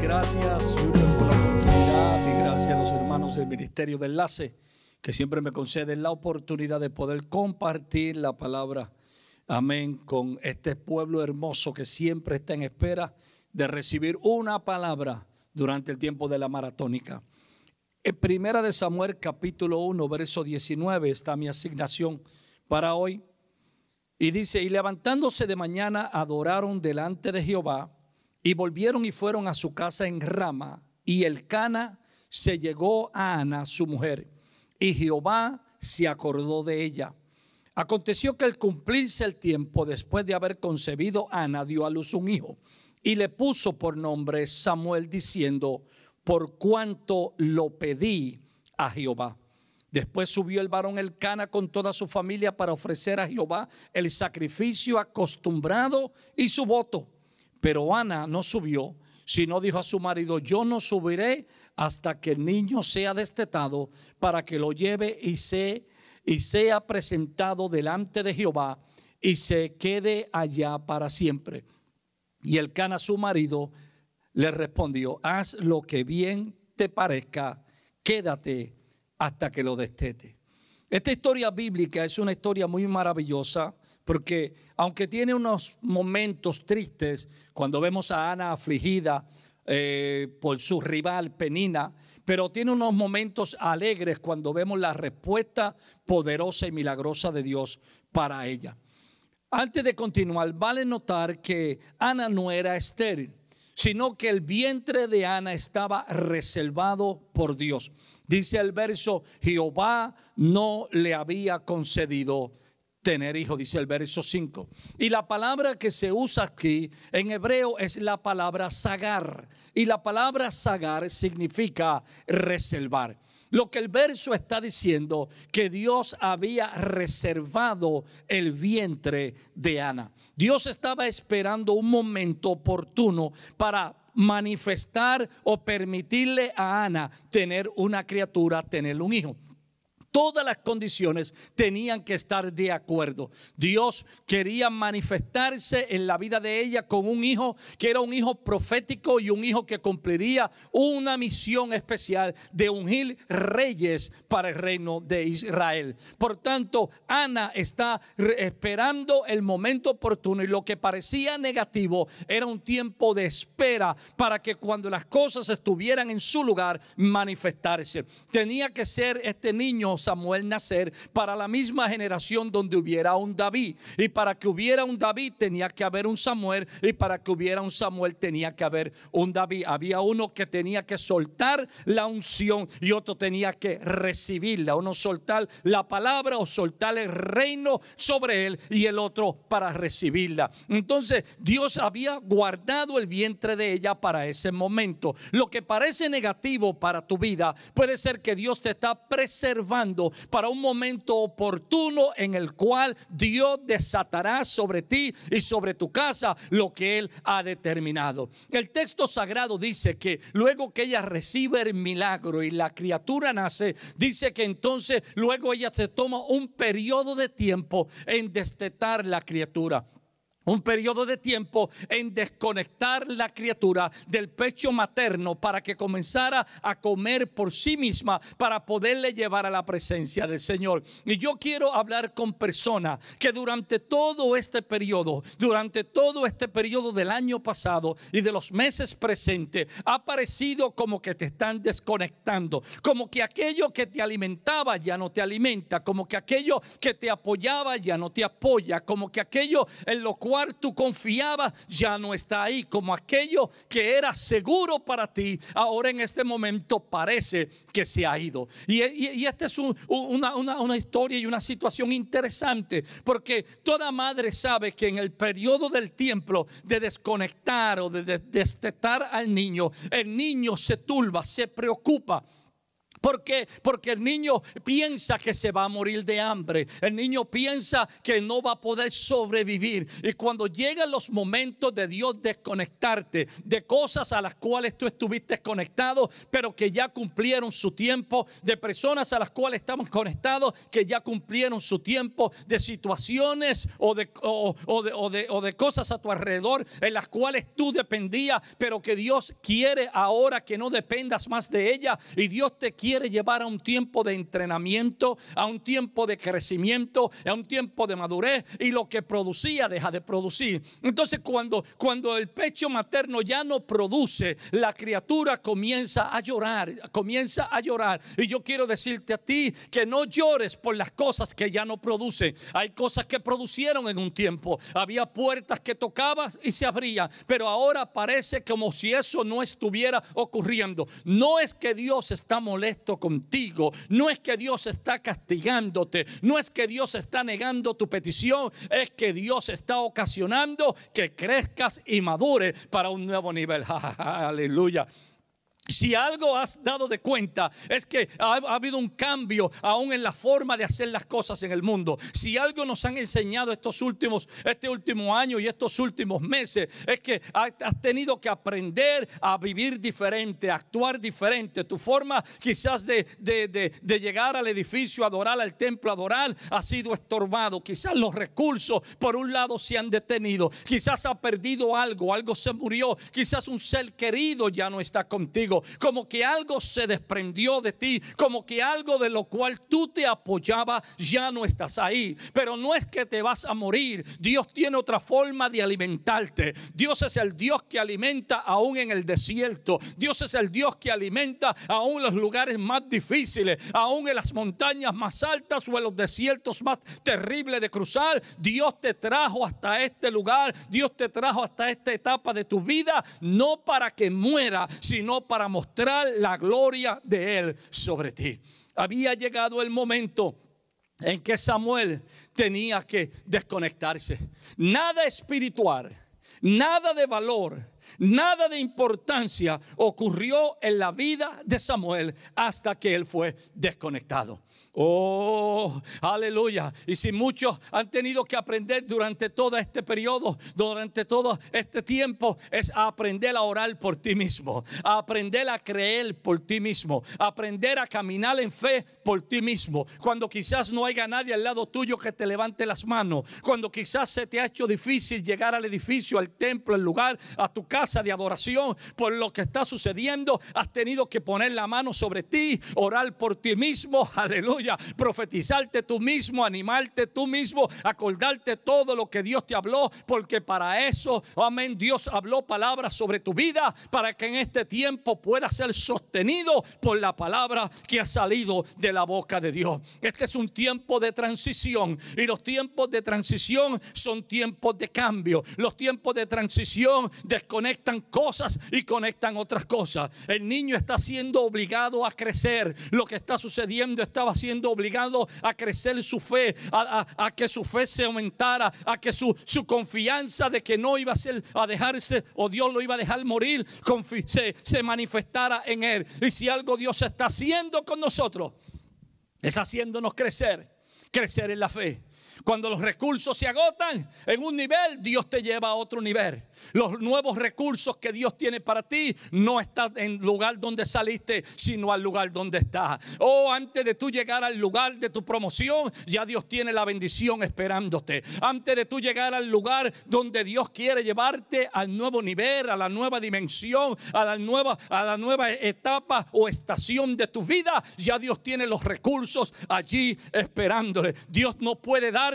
gracias por la oportunidad y gracias a los hermanos del Ministerio de Enlace que siempre me conceden la oportunidad de poder compartir la palabra, amén, con este pueblo hermoso que siempre está en espera de recibir una palabra durante el tiempo de la maratónica. En Primera de Samuel capítulo 1, verso 19 está mi asignación para hoy. Y dice, y levantándose de mañana adoraron delante de Jehová y volvieron y fueron a su casa en Rama. Y el Cana se llegó a Ana, su mujer. Y Jehová se acordó de ella. Aconteció que al cumplirse el tiempo, después de haber concebido Ana, dio a luz un hijo. Y le puso por nombre Samuel, diciendo, por cuanto lo pedí a Jehová. Después subió el varón el Cana con toda su familia para ofrecer a Jehová el sacrificio acostumbrado y su voto. Pero Ana no subió, sino dijo a su marido, yo no subiré hasta que el niño sea destetado para que lo lleve y, se, y sea presentado delante de Jehová y se quede allá para siempre. Y el cana su marido le respondió, haz lo que bien te parezca, quédate hasta que lo destete. Esta historia bíblica es una historia muy maravillosa porque aunque tiene unos momentos tristes, cuando vemos a Ana afligida eh, por su rival Penina, pero tiene unos momentos alegres cuando vemos la respuesta poderosa y milagrosa de Dios para ella. Antes de continuar, vale notar que Ana no era estéril, sino que el vientre de Ana estaba reservado por Dios. Dice el verso, Jehová no le había concedido tener hijo dice el verso 5. Y la palabra que se usa aquí en hebreo es la palabra sagar. Y la palabra sagar significa reservar. Lo que el verso está diciendo, que Dios había reservado el vientre de Ana. Dios estaba esperando un momento oportuno para manifestar o permitirle a Ana tener una criatura, tener un hijo todas las condiciones tenían que estar de acuerdo. Dios quería manifestarse en la vida de ella con un hijo que era un hijo profético y un hijo que cumpliría una misión especial de ungir reyes para el reino de Israel. Por tanto, Ana está esperando el momento oportuno y lo que parecía negativo era un tiempo de espera para que cuando las cosas estuvieran en su lugar manifestarse. Tenía que ser este niño Samuel nacer para la misma generación donde hubiera un David. Y para que hubiera un David tenía que haber un Samuel. Y para que hubiera un Samuel tenía que haber un David. Había uno que tenía que soltar la unción y otro tenía que recibirla. Uno soltar la palabra o soltar el reino sobre él y el otro para recibirla. Entonces Dios había guardado el vientre de ella para ese momento. Lo que parece negativo para tu vida puede ser que Dios te está preservando para un momento oportuno en el cual Dios desatará sobre ti y sobre tu casa lo que Él ha determinado. El texto sagrado dice que luego que ella recibe el milagro y la criatura nace, dice que entonces luego ella se toma un periodo de tiempo en destetar la criatura un periodo de tiempo en desconectar la criatura del pecho materno para que comenzara a comer por sí misma para poderle llevar a la presencia del Señor. Y yo quiero hablar con personas que durante todo este periodo, durante todo este periodo del año pasado y de los meses presentes, ha parecido como que te están desconectando, como que aquello que te alimentaba ya no te alimenta, como que aquello que te apoyaba ya no te apoya, como que aquello en lo cual tú confiabas ya no está ahí, como aquello que era seguro para ti, ahora en este momento parece que se ha ido. Y, esta es una historia y una situación interesante, porque toda madre sabe que en el periodo del tiempo de desconectar o de destetar al niño, el niño se turba, se preocupa porque, porque el niño piensa que se va a morir de hambre, el niño piensa que no va a poder sobrevivir. Y cuando llegan los momentos de Dios desconectarte de cosas a las cuales tú estuviste conectado, pero que ya cumplieron su tiempo, de personas a las cuales estamos conectados, que ya cumplieron su tiempo, de situaciones o de, o, de, de cosas a tu alrededor en las cuales tú dependías, pero que Dios quiere ahora que no dependas más de ella y Dios te quiere quiere llevar a un tiempo de entrenamiento, a un tiempo de crecimiento, a un tiempo de madurez y lo que producía deja de producir. Entonces cuando, cuando el pecho materno ya no produce, la criatura comienza a llorar, comienza a llorar. Y yo quiero decirte a ti que no llores por las cosas que ya no produce Hay cosas que producieron en un tiempo. Había puertas que tocabas y se abrían, pero ahora parece como si eso no estuviera ocurriendo. No es que Dios está molesto contigo. No es que Dios está castigándote, no es que Dios está negando tu petición, es que Dios está ocasionando que crezcas y madures para un nuevo nivel. Aleluya. Si algo has dado de cuenta es que ha, habido un cambio aún en la forma de hacer las cosas en el mundo. Si algo nos han enseñado estos últimos, este último año y estos últimos meses es que has tenido que aprender a vivir diferente, a actuar diferente. Tu forma quizás de, llegar al edificio, adorar al templo, adorar, ha sido estorbado. Quizás los recursos por un lado se han detenido. Quizás ha perdido algo, algo se murió. Quizás un ser querido ya no está contigo como que algo se desprendió de ti, como que algo de lo cual tú te apoyaba, ya no estás ahí. Pero no es que te vas a morir, Dios tiene otra forma de alimentarte. Dios es el Dios que alimenta aún en el desierto, Dios es el Dios que alimenta aún los lugares más difíciles, aún en las montañas más altas o en los desiertos más terribles de cruzar. Dios te trajo hasta este lugar, Dios te trajo hasta esta etapa de tu vida, no para que muera, sino para mostrar la gloria de Él sobre ti. Había llegado el momento en que Samuel tenía que desconectarse. Nada espiritual, nada de valor, nada de importancia ocurrió en la vida de Samuel hasta que él fue desconectado. Oh, aleluya. Y si muchos han tenido que aprender durante todo este periodo, durante todo este tiempo, es aprender a orar por ti mismo, aprender a creer por ti mismo, aprender a caminar en fe por ti mismo. Cuando quizás no haya nadie al lado tuyo que te levante las manos, cuando quizás se te ha hecho difícil llegar al edificio, al templo, al lugar, a tu casa de adoración, por lo que está sucediendo, has tenido que poner la mano sobre ti, orar por ti mismo, aleluya profetizarte tú mismo, animarte tú mismo, acordarte todo lo que Dios te habló, porque para eso, amén, Dios habló palabras sobre tu vida, para que en este tiempo puedas ser sostenido por la palabra que ha salido de la boca de Dios. Este es un tiempo de transición y los tiempos de transición son tiempos de cambio. Los tiempos de transición desconectan cosas y conectan otras cosas. El niño está siendo obligado a crecer. Lo que está sucediendo estaba siendo obligado a crecer su fe, a, que su fe se aumentara, a que su, su, confianza de que no iba a, ser, a dejarse o Dios lo iba a dejar morir se, se manifestara en él. Y si algo Dios está haciendo con nosotros, es haciéndonos crecer, crecer en la fe. Cuando los recursos se agotan en un nivel, Dios te lleva a otro nivel. Los nuevos recursos que Dios tiene para ti no están en el lugar donde saliste, sino al lugar donde estás. Oh, antes de tú llegar al lugar de tu promoción, ya Dios tiene la bendición esperándote. Antes de tú llegar al lugar donde Dios quiere llevarte al nuevo nivel, a la nueva dimensión, a la nueva, a la nueva etapa o estación de tu vida, ya Dios tiene los recursos allí esperándole. Dios no puede dar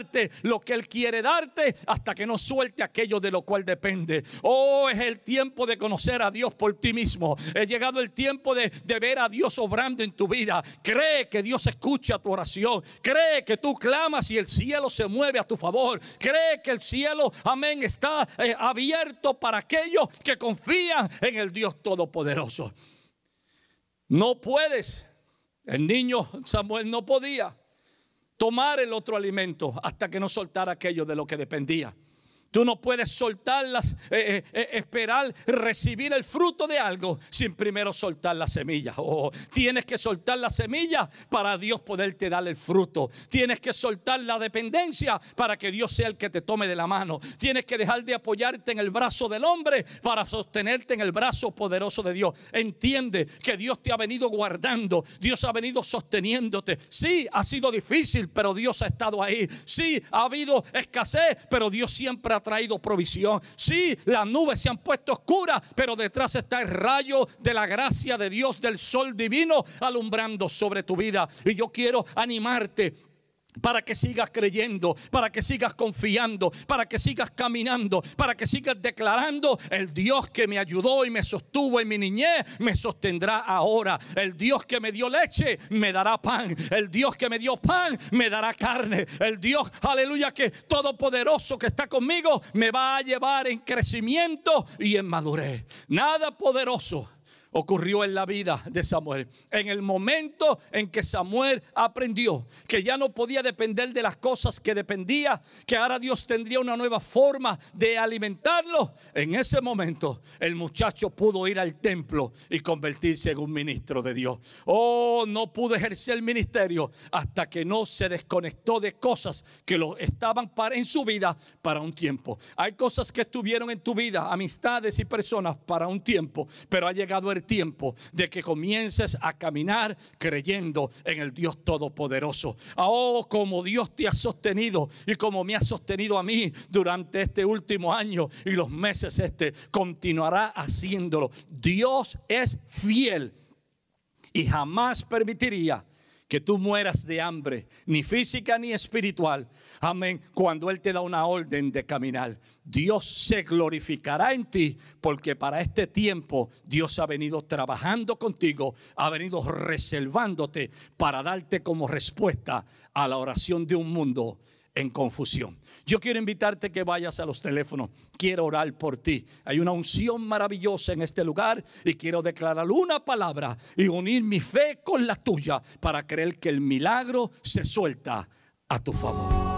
lo que Él quiere darte hasta que no suelte aquello de lo cual depende. Oh, es el tiempo de conocer a Dios por ti mismo. He llegado el tiempo de, ver a Dios obrando en tu vida. Cree que Dios escucha tu oración. Cree que tú clamas y el cielo se mueve a tu favor. Cree que el cielo, amén, está eh, abierto para aquellos que confían en el Dios Todopoderoso. No puedes. El niño Samuel no podía tomar el otro alimento hasta que no soltara aquello de lo que dependía. Tú no puedes soltarlas, eh, eh, eh, esperar recibir el fruto de algo sin primero soltar la semilla. Oh, tienes que soltar la semilla para Dios poderte dar el fruto. Tienes que soltar la dependencia para que Dios sea el que te tome de la mano. Tienes que dejar de apoyarte en el brazo del hombre para sostenerte en el brazo poderoso de Dios. Entiende que Dios te ha venido guardando, Dios ha venido sosteniéndote. Sí, ha sido difícil, pero Dios ha estado ahí. Sí, ha habido escasez, pero Dios siempre ha traído provisión. Sí, las nubes se han puesto oscuras, pero detrás está el rayo de la gracia de Dios, del sol divino, alumbrando sobre tu vida. Y yo quiero animarte para que sigas creyendo, para que sigas confiando, para que sigas caminando, para que sigas declarando, el Dios que me ayudó y me sostuvo en mi niñez, me sostendrá ahora. El Dios que me dio leche, me dará pan. El Dios que me dio pan, me dará carne. El Dios, aleluya, que todopoderoso que está conmigo, me va a llevar en crecimiento y en madurez. Nada poderoso ocurrió en la vida de Samuel. En el momento en que Samuel aprendió que ya no podía depender de las cosas que dependía, que ahora Dios tendría una nueva forma de alimentarlo, en ese momento el muchacho pudo ir al templo y convertirse en un ministro de Dios. Oh, no pudo ejercer el ministerio hasta que no se desconectó de cosas que lo estaban para, en su vida para un tiempo. Hay cosas que estuvieron en tu vida, amistades y personas para un tiempo, pero ha llegado el tiempo de que comiences a caminar creyendo en el Dios Todopoderoso. Oh, como Dios te ha sostenido y como me ha sostenido a mí durante este último año y los meses este, continuará haciéndolo. Dios es fiel y jamás permitiría que tú mueras de hambre, ni física ni espiritual. Amén. Cuando Él te da una orden de caminar, Dios se glorificará en ti, porque para este tiempo Dios ha venido trabajando contigo, ha venido reservándote para darte como respuesta a la oración de un mundo en confusión. Yo quiero invitarte que vayas a los teléfonos. Quiero orar por ti. Hay una unción maravillosa en este lugar y quiero declarar una palabra y unir mi fe con la tuya para creer que el milagro se suelta a tu favor.